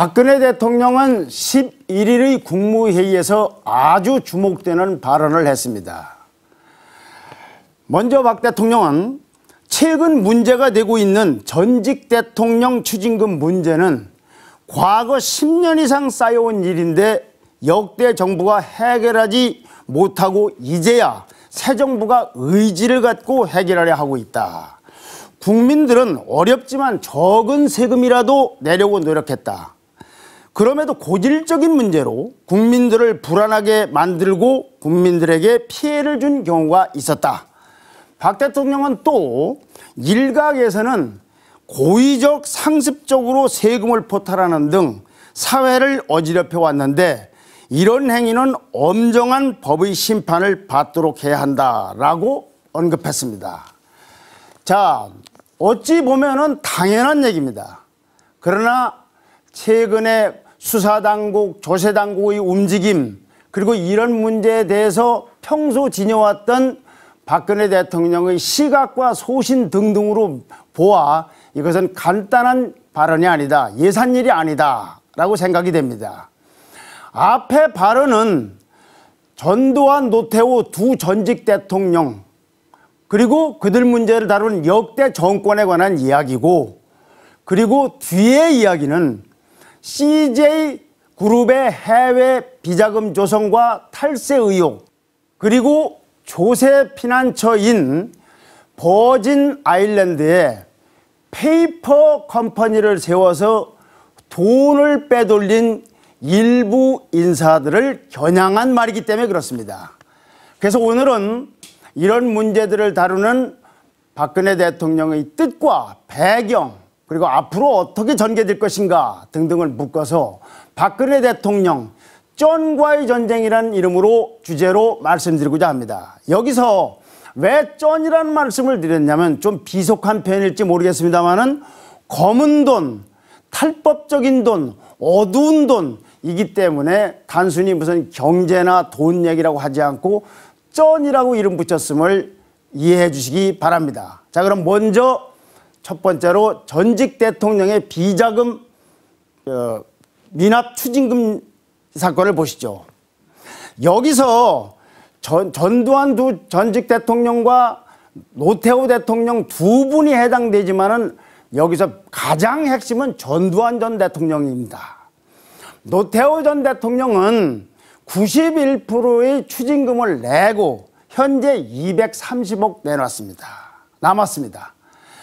박근혜 대통령은 11일의 국무회의에서 아주 주목되는 발언을 했습니다. 먼저 박 대통령은 최근 문제가 되고 있는 전직 대통령 추징금 문제는 과거 10년 이상 쌓여온 일인데 역대 정부가 해결하지 못하고 이제야 새 정부가 의지를 갖고 해결하려 하고 있다. 국민들은 어렵지만 적은 세금이라도 내려고 노력했다. 그럼에도 고질적인 문제로 국민들을 불안하게 만들고 국민들에게 피해를 준 경우가 있었다. 박 대통령은 또 일각에서는 고의적 상습적으로 세금을 포탈하는 등 사회를 어지럽혀 왔는데 이런 행위는 엄정한 법의 심판을 받도록 해야 한다라고 언급했습니다. 자, 어찌 보면은 당연한 얘기입니다. 그러나 최근에 수사당국, 조세당국의 움직임 그리고 이런 문제에 대해서 평소 지녀왔던 박근혜 대통령의 시각과 소신 등등으로 보아 이것은 간단한 발언이 아니다. 예산일이 아니다. 라고 생각이 됩니다. 앞에 발언은 전두환 노태우 두 전직 대통령 그리고 그들 문제를 다룬 역대 정권에 관한 이야기고 그리고 뒤의 이야기는 CJ 그룹의 해외 비자금 조성과 탈세 의혹 그리고 조세 피난처인 버진 아일랜드에 페이퍼 컴퍼니를 세워서 돈을 빼돌린 일부 인사들을 겨냥한 말이기 때문에 그렇습니다. 그래서 오늘은 이런 문제들을 다루는 박근혜 대통령의 뜻과 배경 그리고 앞으로 어떻게 전개될 것인가 등등을 묶어서 박근혜 대통령 쩐과의 전쟁이란 이름으로 주제로 말씀드리고자 합니다. 여기서 왜 쩐이라는 말씀을 드렸냐면 좀 비속한 표현일지 모르겠습니다만은 검은 돈, 탈법적인 돈, 어두운 돈이기 때문에 단순히 무슨 경제나 돈 얘기라고 하지 않고 쩐이라고 이름 붙였음을 이해해 주시기 바랍니다. 자, 그럼 먼저 첫 번째로 전직 대통령의 비자금 어, 미납 추징금 사건을 보시죠. 여기서 전, 전두환 두, 전직 대통령과 노태우 대통령 두 분이 해당되지만은 여기서 가장 핵심은 전두환 전 대통령입니다. 노태우 전 대통령은 91%의 추징금을 내고 현재 230억 내놨습니다. 남았습니다.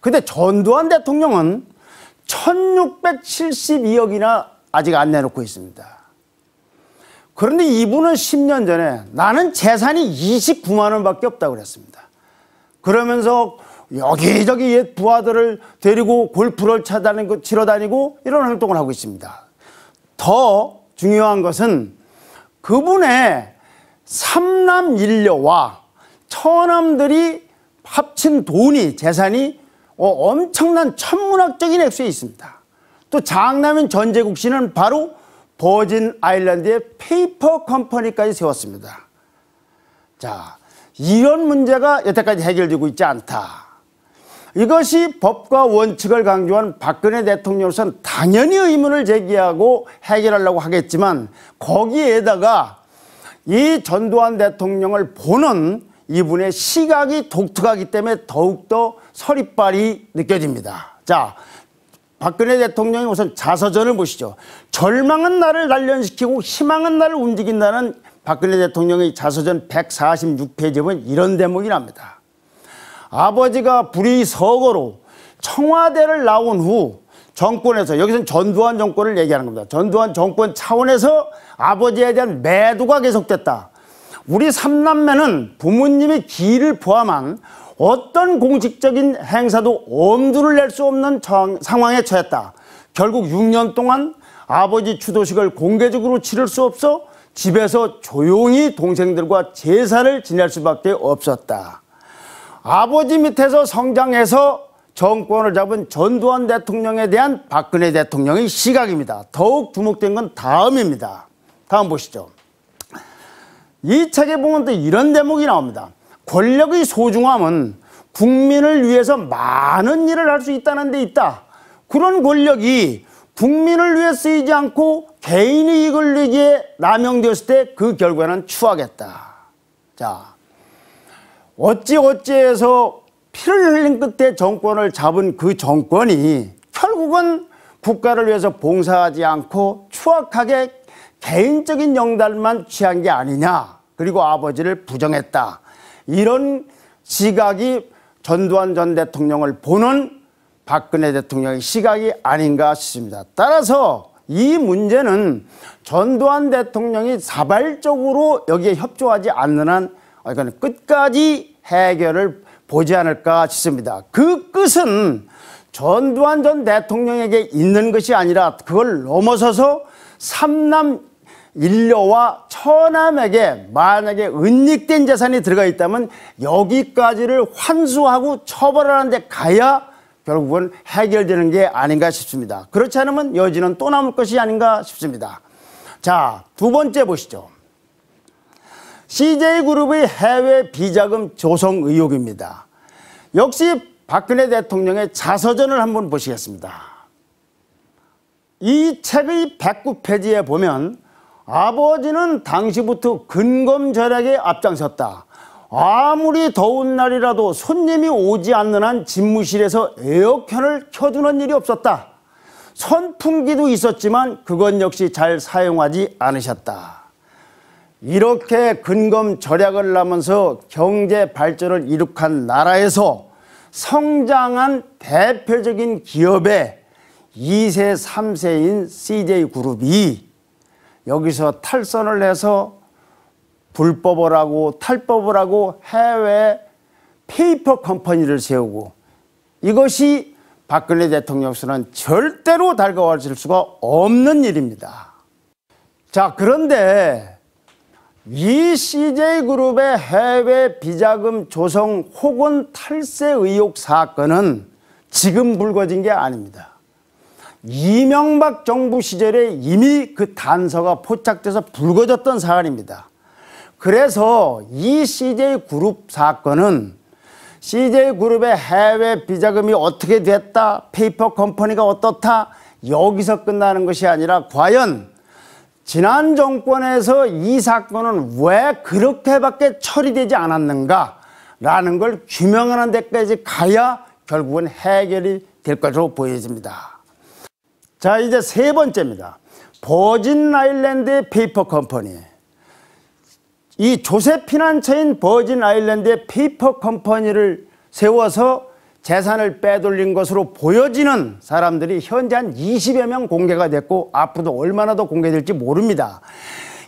근데 전두환 대통령은 1672억이나 아직 안 내놓고 있습니다. 그런데 이분은 10년 전에 나는 재산이 29만 원밖에 없다고 그랬습니다. 그러면서 여기저기 옛 부하들을 데리고 골프를 차다니고 치러 다니고 이런 활동을 하고 있습니다. 더 중요한 것은 그분의 삼남 일녀와 처남들이 합친 돈이 재산이 어, 엄청난 천문학적인 액수에 있습니다. 또 장남인 전재국 씨는 바로 버진 아일랜드의 페이퍼 컴퍼니까지 세웠습니다. 자, 이런 문제가 여태까지 해결되고 있지 않다. 이것이 법과 원칙을 강조한 박근혜 대통령으로서는 당연히 의문을 제기하고 해결하려고 하겠지만 거기에다가 이 전두환 대통령을 보는 이분의 시각이 독특하기 때문에 더욱더 서리빨이 느껴집니다. 자, 박근혜 대통령이 우선 자서전을 보시죠. 절망은 나를 단련시키고 희망은 나를 움직인다는 박근혜 대통령의 자서전 146페이지에 보면 이런 대목이 납니다. 아버지가 불의 서거로 청와대를 나온 후 정권에서 여기서는 전두환 정권을 얘기하는 겁니다. 전두환 정권 차원에서 아버지에 대한 매도가 계속됐다. 우리 삼남매는 부모님의 기를 포함한 어떤 공식적인 행사도 엄두를 낼 수 없는 정, 상황에 처했다. 결국 6년 동안 아버지 추도식을 공개적으로 치를 수 없어 집에서 조용히 동생들과 제사를 지낼 수밖에 없었다. 아버지 밑에서 성장해서 정권을 잡은 전두환 대통령에 대한 박근혜 대통령의 시각입니다. 더욱 주목된 건 다음입니다. 다음 보시죠. 이 책에 보면 또 이런 대목이 나옵니다. 권력의 소중함은 국민을 위해서 많은 일을 할 수 있다는 데 있다. 그런 권력이 국민을 위해 쓰이지 않고 개인 이익을 위해 남용되었을 때 그 결과는 추하겠다. 자, 어찌어찌해서 피를 흘린 끝에 정권을 잡은 그 정권이 결국은 국가를 위해서 봉사하지 않고 추악하게 개인적인 영달만 취한 게 아니냐. 그리고 아버지를 부정했다. 이런 시각이 전두환 전 대통령을 보는 박근혜 대통령의 시각이 아닌가 싶습니다. 따라서 이 문제는 전두환 대통령이 자발적으로 여기에 협조하지 않는 한이거 아, 끝까지 해결을 보지 않을까 싶습니다. 그 끝은 전두환 전 대통령에게 있는 것이 아니라 그걸 넘어서서 삼남 인료와 처남에게 만약에 은닉된 재산이 들어가 있다면 여기까지를 환수하고 처벌하는데 가야 결국은 해결되는 게 아닌가 싶습니다. 그렇지 않으면 여지는 또 남을 것이 아닌가 싶습니다. 자, 두 번째 보시죠. CJ그룹의 해외 비자금 조성 의혹입니다. 역시 박근혜 대통령의 자서전을 한번 보시겠습니다. 이 책의 109페이지에 보면 아버지는 당시부터 근검 절약에 앞장섰다. 아무리 더운 날이라도 손님이 오지 않는 한 집무실에서 에어컨을 켜두는 일이 없었다. 선풍기도 있었지만 그건 역시 잘 사용하지 않으셨다. 이렇게 근검 절약을 하면서 경제 발전을 이룩한 나라에서 성장한 대표적인 기업의 2세, 3세인 CJ그룹이 여기서 탈선을 해서 불법을 하고 탈법을 하고 해외 페이퍼 컴퍼니를 세우고 이것이 박근혜 대통령수는 절대로 달가워질 수가 없는 일입니다. 자, 그런데 이 CJ그룹의 해외 비자금 조성 혹은 탈세 의혹 사건은 지금 불거진 게 아닙니다. 이명박 정부 시절에 이미 그 단서가 포착돼서 불거졌던 사안입니다. 그래서 이 CJ그룹 사건은 CJ그룹의 해외 비자금이 어떻게 됐다, 페이퍼 컴퍼니가 어떻다, 여기서 끝나는 것이 아니라 과연 지난 정권에서 이 사건은 왜 그렇게밖에 처리되지 않았는가 라는 걸 규명하는 데까지 가야 결국은 해결이 될 것으로 보여집니다. 자 이제 세 번째입니다. 버진 아일랜드의 페이퍼 컴퍼니 이 조세 피난처인 버진 아일랜드의 페이퍼 컴퍼니를 세워서 재산을 빼돌린 것으로 보여지는 사람들이 현재 한 20여 명 공개가 됐고 앞으로도 얼마나 더 공개될지 모릅니다.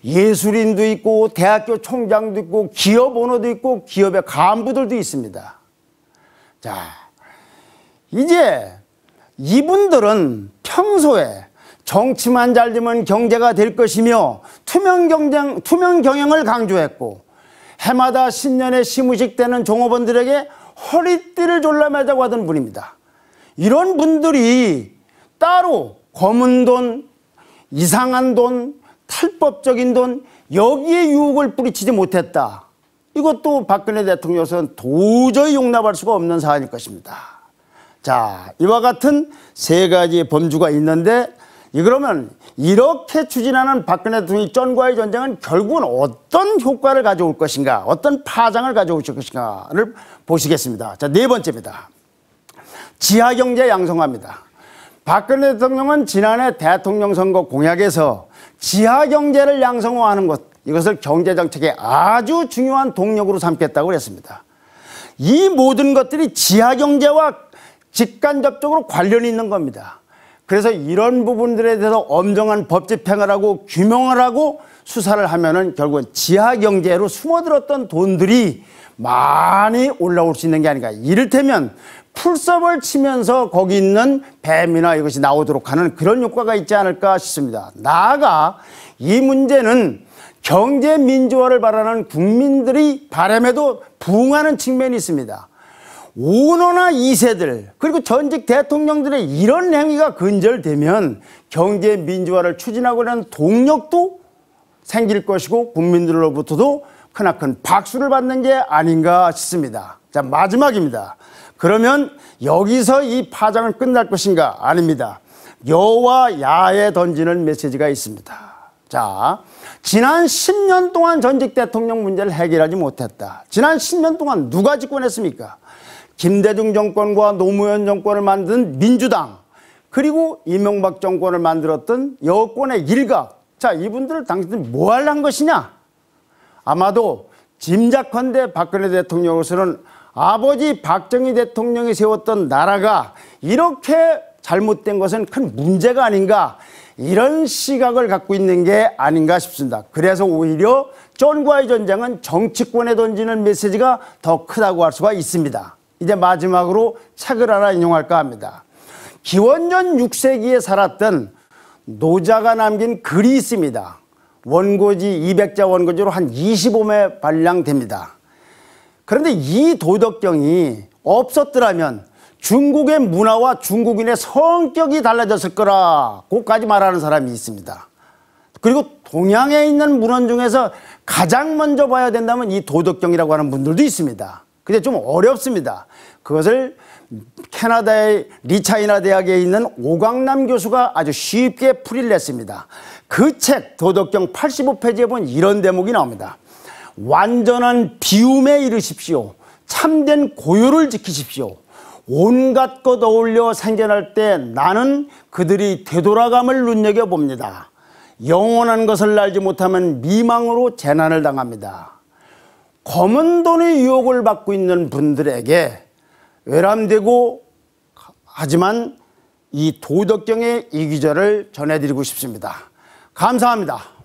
예술인도 있고 대학교 총장도 있고 기업 오너도 있고 기업의 간부들도 있습니다. 자 이제 이분들은 평소에 정치만 잘 되면 경제가 될 것이며 투명 경쟁, 투명 경영을 강조했고 해마다 신년에 시무식 되는 종업원들에게 허리띠를 졸라매자고 하던 분입니다. 이런 분들이 따로 검은 돈, 이상한 돈, 탈법적인 돈 여기에 유혹을 뿌리치지 못했다. 이것도 박근혜 대통령에서는 도저히 용납할 수가 없는 사안일 것입니다. 자, 이와 같은 세 가지 범주가 있는데 이러면 이렇게 추진하는 박근혜 대통령의 쩐과의 전쟁은 결국은 어떤 효과를 가져올 것인가, 어떤 파장을 가져올 것인가를 보시겠습니다. 자, 네 번째입니다. 지하경제 양성화입니다. 박근혜 대통령은 지난해 대통령 선거 공약에서 지하경제를 양성화하는 것, 이것을 경제정책의 아주 중요한 동력으로 삼겠다고 했습니다. 이 모든 것들이 지하경제와 직간접적으로 관련이 있는 겁니다. 그래서 이런 부분들에 대해서 엄정한 법 집행을 하고 규명을 하고 수사를 하면은 결국은 지하 경제로 숨어들었던 돈들이 많이 올라올 수 있는 게 아닌가. 이를테면 풀섭을 치면서 거기 있는 뱀이나 이것이 나오도록 하는 그런 효과가 있지 않을까 싶습니다. 나아가 이 문제는 경제 민주화를 바라는 국민들이 바람에도 부응하는 측면이 있습니다. 오너나 2세들 그리고 전직 대통령들의 이런 행위가 근절되면 경제 민주화를 추진하고 있는 동력도 생길 것이고 국민들로부터도 크나큰 박수를 받는 게 아닌가 싶습니다. 자 마지막입니다. 그러면 여기서 이파장을 끝날 것인가? 아닙니다. 여와 야에 던지는 메시지가 있습니다. 자, 지난 10년 동안 전직 대통령 문제를 해결하지 못했다. 지난 10년 동안 누가 집권했습니까? 김대중 정권과 노무현 정권을 만든 민주당 그리고 이명박 정권을 만들었던 여권의 일각 자 이분들을 당신들 뭐할란 것이냐 아마도 짐작컨대 박근혜 대통령으로서는 아버지 박정희 대통령이 세웠던 나라가 이렇게 잘못된 것은 큰 문제가 아닌가 이런 시각을 갖고 있는 게 아닌가 싶습니다. 그래서 오히려 쫀과의 전쟁은 정치권에 던지는 메시지가 더 크다고 할 수가 있습니다. 이제 마지막으로 책을 하나 인용할까 합니다. 기원전 6세기에 살았던 노자가 남긴 글이 있습니다. 원고지 200자 원고지로 한 25매 발량됩니다. 그런데 이 도덕경이 없었더라면 중국의 문화와 중국인의 성격이 달라졌을 거라고까지 말하는 사람이 있습니다. 그리고 동양에 있는 문헌 중에서 가장 먼저 봐야 된다면 이 도덕경이라고 하는 분들도 있습니다. 근데 좀 어렵습니다. 그것을 캐나다의 리차이나 대학에 있는 오광남 교수가 아주 쉽게 풀이를 냈습니다. 그 책 도덕경 85페이지에 보면 이런 대목이 나옵니다. 완전한 비움에 이르십시오. 참된 고요를 지키십시오. 온갖 것 어울려 생겨날 때 나는 그들이 되돌아감을 눈여겨봅니다. 영원한 것을 알지 못하면 미망으로 재난을 당합니다. 검은 돈의 유혹을 받고 있는 분들에게 외람되고 하지만 이 도덕경의 이 기절을 전해드리고 싶습니다. 감사합니다.